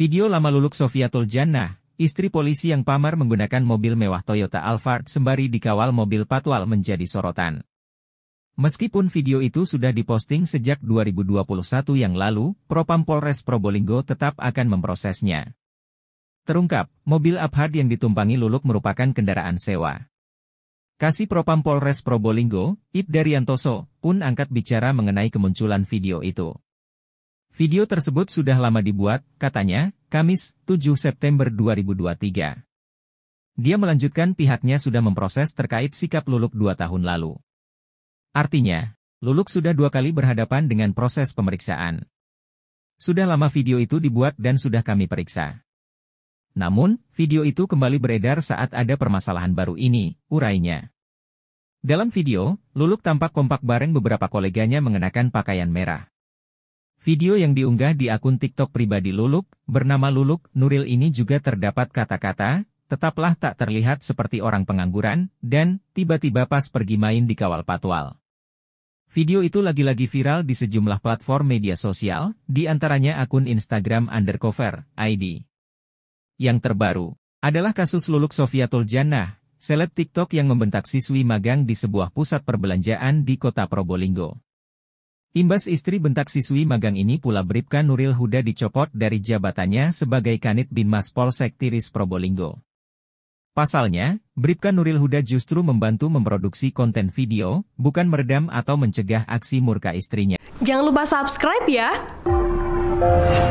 Video lama luluk Sofiatul Jannah, istri polisi yang pamer menggunakan mobil mewah Toyota Alphard sembari dikawal mobil patwal menjadi sorotan. Meskipun video itu sudah diposting sejak 2021 yang lalu, Propam Polres Probolinggo tetap akan memprosesnya. Terungkap, mobil Abhard yang ditumpangi Luluk merupakan kendaraan sewa. Kasih Propam Polres Probolinggo, Ip Daryantoso, pun angkat bicara mengenai kemunculan video itu. Video tersebut sudah lama dibuat, katanya, Kamis, 7 September 2023. Dia melanjutkan pihaknya sudah memproses terkait sikap Luluk dua tahun lalu. Artinya, Luluk sudah dua kali berhadapan dengan proses pemeriksaan. Sudah lama video itu dibuat dan sudah kami periksa. Namun, video itu kembali beredar saat ada permasalahan baru ini, urainya. Dalam video, Luluk tampak kompak bareng beberapa koleganya mengenakan pakaian merah. Video yang diunggah di akun TikTok pribadi Luluk, bernama Luluk Nuril ini juga terdapat kata-kata, tetaplah tak terlihat seperti orang pengangguran, dan tiba-tiba pas pergi main di kawal patwal. Video itu lagi-lagi viral di sejumlah platform media sosial, di antaranya akun Instagram undercover, ID. Yang terbaru adalah kasus Luluk Sofiatul Jannah, seleb TikTok yang membentak siswi magang di sebuah pusat perbelanjaan di kota Probolinggo. Imbas istri bentak siswi magang ini pula Bribka Nuril Huda dicopot dari jabatannya sebagai Kanit Binmas Polsek Tiris Probolinggo. Pasalnya, Bribka Nuril Huda justru membantu memproduksi konten video, bukan meredam atau mencegah aksi murka istrinya. Jangan lupa subscribe ya!